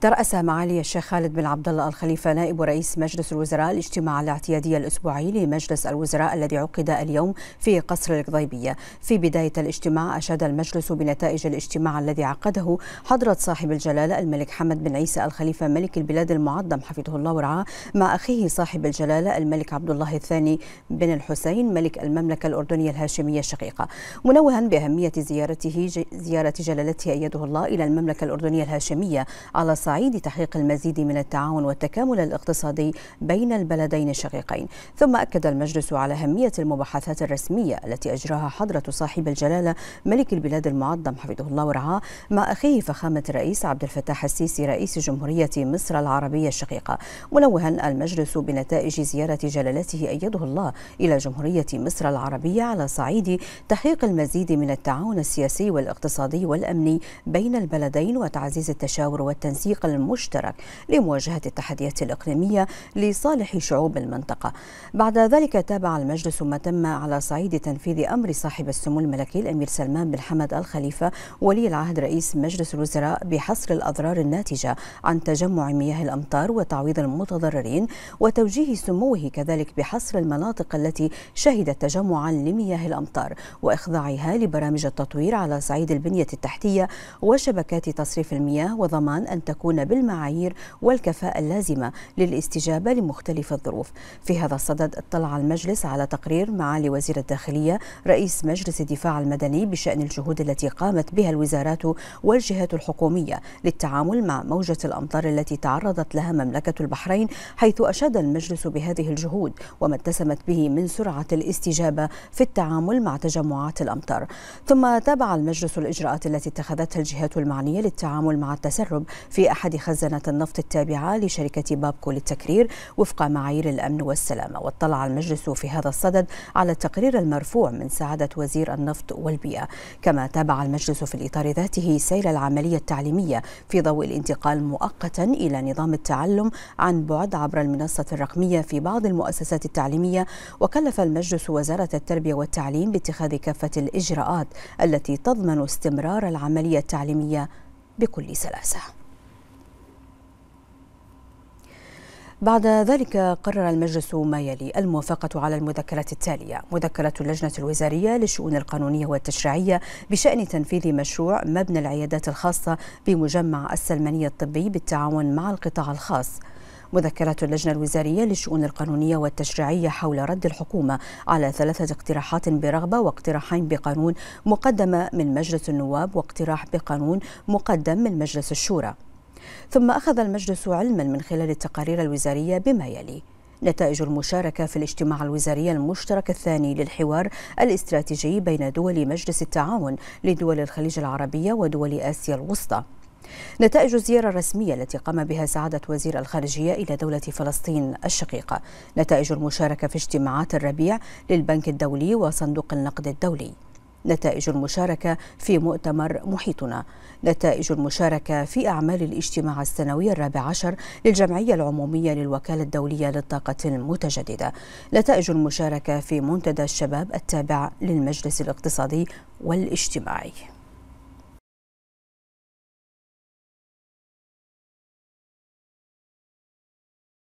ترأس معالي الشيخ خالد بن عبد الله الخليفة نائب رئيس مجلس الوزراء الاجتماع الاعتيادي الأسبوعي لمجلس الوزراء الذي عقد اليوم في قصر القضيبية في بداية الاجتماع أشاد المجلس بنتائج الاجتماع الذي عقده حضرة صاحب الجلالة الملك حمد بن عيسى الخليفة ملك البلاد المعظم حفظه الله ورعاه مع أخيه صاحب الجلالة الملك عبد الله الثاني بن الحسين ملك المملكة الأردنية الهاشمية الشقيقة منوها بأهمية زيارته زيارة جلالته أيده الله إلى المملكة الأردنية الهاشمية على صعيد تحقيق المزيد من التعاون والتكامل الاقتصادي بين البلدين الشقيقين ثم أكد المجلس على أهمية المباحثات الرسمية التي أجراها حضرة صاحب الجلالة ملك البلاد المعظم حفظه الله ورعاه مع أخيه فخامة الرئيس عبد الفتاح السيسي رئيس جمهورية مصر العربية الشقيقة منوها المجلس بنتائج زيارة جلالته أيده الله إلى جمهورية مصر العربية على صعيد تحقيق المزيد من التعاون السياسي والاقتصادي والأمني بين البلدين وتعزيز التشاور والتنسيق الطريق المشترك لمواجهة التحديات الإقليمية لصالح شعوب المنطقة بعد ذلك تابع المجلس ما تم على صعيد تنفيذ أمر صاحب السمو الملكي الأمير سلمان بن حمد الخليفة ولي العهد رئيس مجلس الوزراء بحصر الأضرار الناتجة عن تجمع مياه الأمطار وتعويض المتضررين وتوجيه سموه كذلك بحصر المناطق التي شهدت تجمعا لمياه الأمطار وإخضاعها لبرامج التطوير على صعيد البنية التحتية وشبكات تصريف المياه وضمان أن تكون يكون بالمعايير والكفاءة اللازمة للاستجابة لمختلف الظروف في هذا الصدد اطلع المجلس على تقرير معالي وزير الداخلية رئيس مجلس الدفاع المدني بشأن الجهود التي قامت بها الوزارات والجهات الحكومية للتعامل مع موجة الأمطار التي تعرضت لها مملكة البحرين حيث أشاد المجلس بهذه الجهود وما اتسمت به من سرعة الاستجابة في التعامل مع تجمعات الأمطار ثم تابع المجلس الإجراءات التي اتخذتها الجهات المعنية للتعامل مع التسرب في أحد خزانات النفط التابعة لشركة بابكو للتكرير وفق معايير الأمن والسلامة واطلع المجلس في هذا الصدد على التقرير المرفوع من سعادة وزير النفط والبيئة كما تابع المجلس في الإطار ذاته سير العملية التعليمية في ضوء الانتقال مؤقتا إلى نظام التعلم عن بعد عبر المنصة الرقمية في بعض المؤسسات التعليمية وكلف المجلس وزارة التربية والتعليم باتخاذ كافة الإجراءات التي تضمن استمرار العملية التعليمية بكل سلاسة بعد ذلك قرر المجلس ما يلي الموافقة على المذكرة التالية مذكرة اللجنة الوزارية للشؤون القانونية والتشريعية بشأن تنفيذ مشروع مبنى العيادات الخاصة بمجمع السلمانية الطبي بالتعاون مع القطاع الخاص مذكرة اللجنة الوزارية للشؤون القانونية والتشريعية حول رد الحكومة على ثلاثة اقتراحات برغبة واقتراحين بقانون مقدمة من مجلس النواب واقتراح بقانون مقدم من مجلس الشورى ثم أخذ المجلس علما من خلال التقارير الوزارية بما يلي نتائج المشاركة في الاجتماع الوزاري المشترك الثاني للحوار الاستراتيجي بين دول مجلس التعاون لدول الخليج العربية ودول آسيا الوسطى نتائج الزيارة الرسمية التي قام بها سعادة وزير الخارجية إلى دولة فلسطين الشقيقة نتائج المشاركة في اجتماعات الربيع للبنك الدولي وصندوق النقد الدولي نتائج المشاركة في مؤتمر محيطنا نتائج المشاركة في أعمال الاجتماع السنوي الرابع عشر للجمعية العمومية للوكالة الدولية للطاقة المتجددة نتائج المشاركة في منتدى الشباب التابع للمجلس الاقتصادي والاجتماعي